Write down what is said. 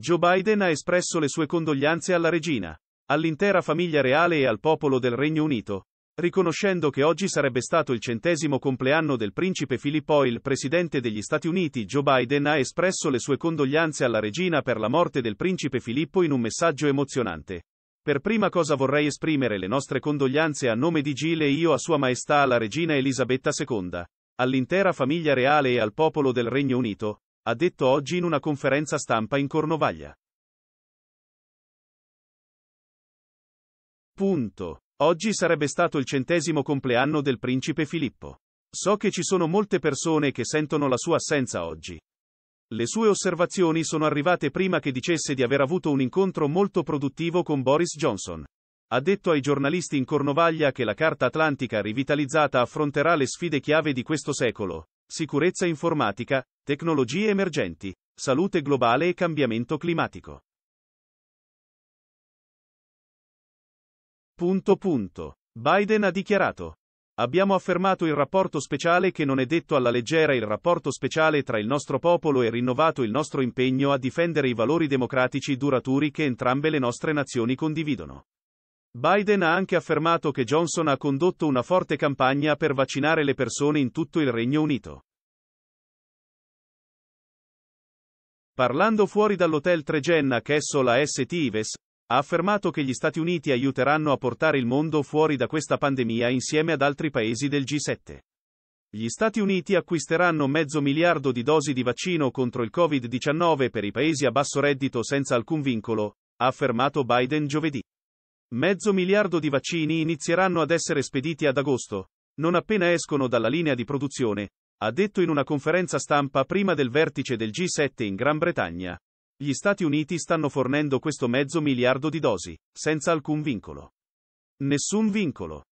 Joe Biden ha espresso le sue condoglianze alla regina, all'intera famiglia reale e al popolo del Regno Unito, riconoscendo che oggi sarebbe stato il centesimo compleanno del principe Filippo il presidente degli Stati Uniti Joe Biden ha espresso le sue condoglianze alla regina per la morte del principe Filippo in un messaggio emozionante. Per prima cosa vorrei esprimere le nostre condoglianze a nome di Gile e io a Sua Maestà la regina Elisabetta II, all'intera famiglia reale e al popolo del Regno Unito, ha detto oggi in una conferenza stampa in Cornovaglia. Punto. Oggi sarebbe stato il centesimo compleanno del principe Filippo. So che ci sono molte persone che sentono la sua assenza oggi. Le sue osservazioni sono arrivate prima che dicesse di aver avuto un incontro molto produttivo con Boris Johnson. Ha detto ai giornalisti in Cornovaglia che la Carta Atlantica rivitalizzata affronterà le sfide chiave di questo secolo, sicurezza informatica, tecnologie emergenti, salute globale e cambiamento climatico. Punto punto. Biden ha dichiarato. Abbiamo affermato il rapporto speciale che non è detto alla leggera il rapporto speciale tra il nostro popolo e rinnovato il nostro impegno a difendere i valori democratici duraturi che entrambe le nostre nazioni condividono. Biden ha anche affermato che Johnson ha condotto una forte campagna per vaccinare le persone in tutto il Regno Unito. Parlando fuori dall'hotel Tregenna Chesso la ST Ives, ha affermato che gli Stati Uniti aiuteranno a portare il mondo fuori da questa pandemia insieme ad altri paesi del G7. Gli Stati Uniti acquisteranno mezzo miliardo di dosi di vaccino contro il Covid-19 per i paesi a basso reddito senza alcun vincolo, ha affermato Biden giovedì. Mezzo miliardo di vaccini inizieranno ad essere spediti ad agosto, non appena escono dalla linea di produzione, ha detto in una conferenza stampa prima del vertice del G7 in Gran Bretagna. Gli Stati Uniti stanno fornendo questo mezzo miliardo di dosi, senza alcun vincolo. Nessun vincolo.